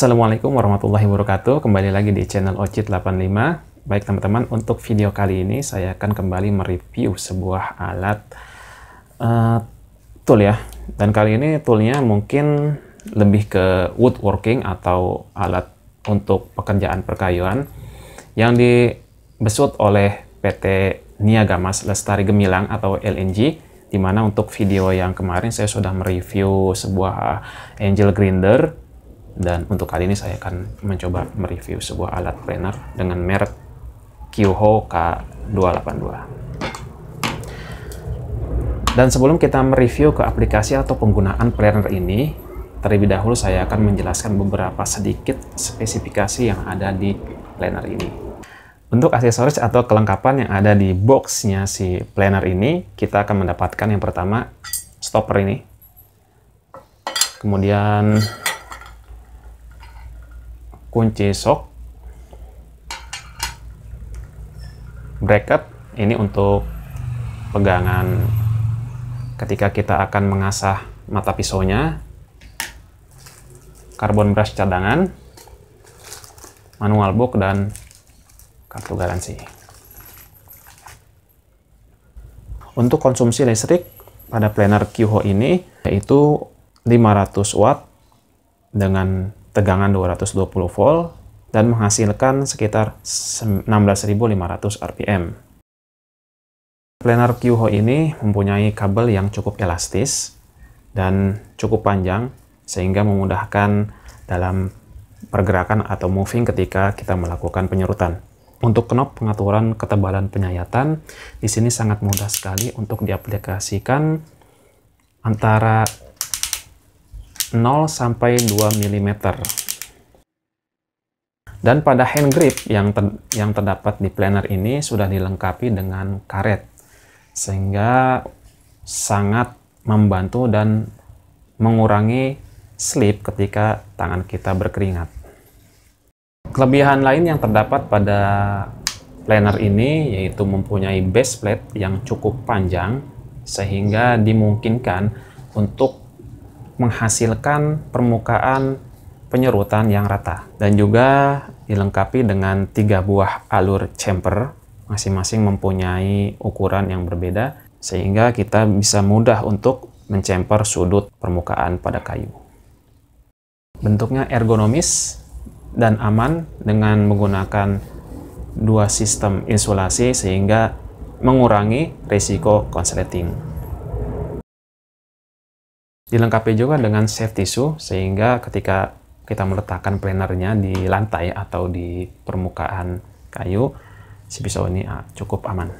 Assalamualaikum warahmatullahi wabarakatuh. Kembali lagi di channel Ocit 85. Baik teman-teman, untuk video kali ini saya akan kembali mereview sebuah alat uh, tool ya. Dan kali ini toolnya mungkin lebih ke woodworking atau alat untuk pekerjaan perkayuan yang dibesut oleh PT Niaga Mas Lestari Gemilang atau LNG dimana untuk video yang kemarin saya sudah mereview sebuah angel grinder dan untuk kali ini saya akan mencoba mereview sebuah alat planner dengan merek Kyoho K282. Dan sebelum kita mereview ke aplikasi atau penggunaan planner ini, terlebih dahulu saya akan menjelaskan beberapa sedikit spesifikasi yang ada di planner ini. Untuk aksesoris atau kelengkapan yang ada di boxnya si planner ini, kita akan mendapatkan yang pertama stopper ini. Kemudian kunci shock bracket ini untuk pegangan ketika kita akan mengasah mata pisaunya karbon brush cadangan manual book dan kartu garansi untuk konsumsi listrik pada planer QHO ini yaitu 500 watt dengan tegangan 220 volt dan menghasilkan sekitar 16.500 RPM. Planar QHO ini mempunyai kabel yang cukup elastis dan cukup panjang sehingga memudahkan dalam pergerakan atau moving ketika kita melakukan penyerutan. Untuk knob pengaturan ketebalan penyayatan, di sini sangat mudah sekali untuk diaplikasikan antara 0 sampai 2 mm. Dan pada hand grip yang ter yang terdapat di planer ini sudah dilengkapi dengan karet sehingga sangat membantu dan mengurangi slip ketika tangan kita berkeringat. Kelebihan lain yang terdapat pada planer ini yaitu mempunyai base plate yang cukup panjang sehingga dimungkinkan untuk menghasilkan permukaan penyerutan yang rata dan juga dilengkapi dengan tiga buah alur chamber masing-masing mempunyai ukuran yang berbeda sehingga kita bisa mudah untuk mencemper sudut permukaan pada kayu. Bentuknya ergonomis dan aman dengan menggunakan dua sistem insulasi sehingga mengurangi risiko konsleting. Dilengkapi juga dengan safety shoe sehingga ketika kita meletakkan planernya di lantai atau di permukaan kayu, si pisau ini ah, cukup aman.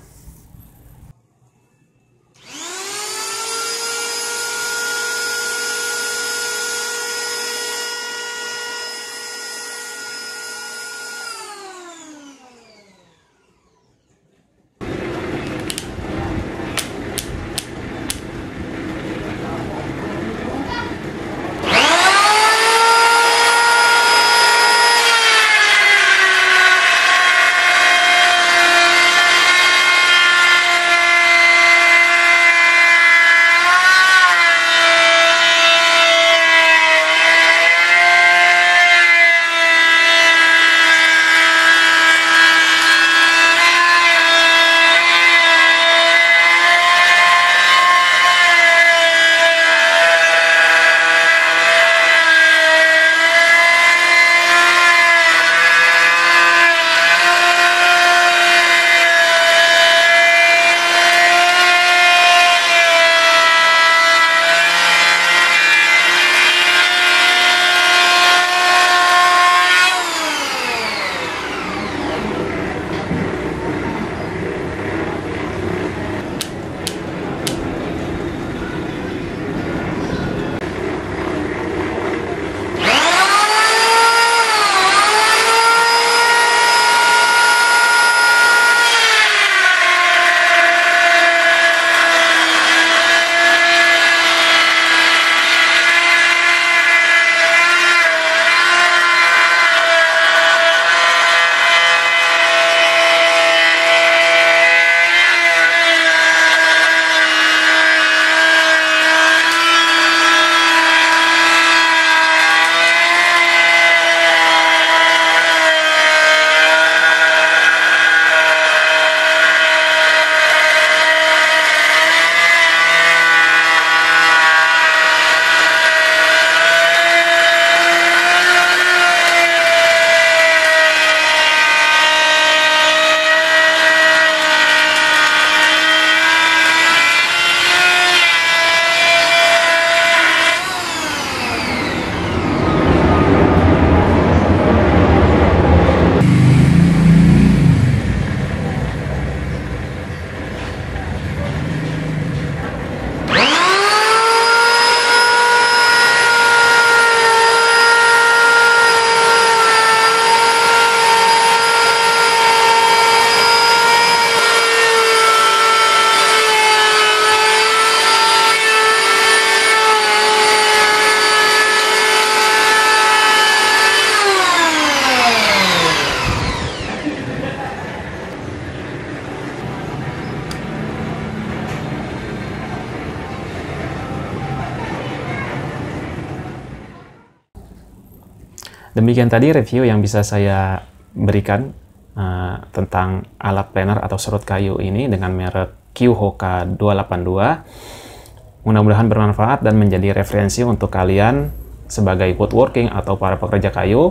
Demikian tadi review yang bisa saya berikan uh, tentang alat planer atau serut kayu ini dengan merek Qhoka 282. Mudah-mudahan bermanfaat dan menjadi referensi untuk kalian sebagai woodworking atau para pekerja kayu.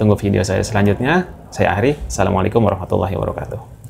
Tunggu video saya selanjutnya. Saya Ari Assalamualaikum warahmatullahi wabarakatuh.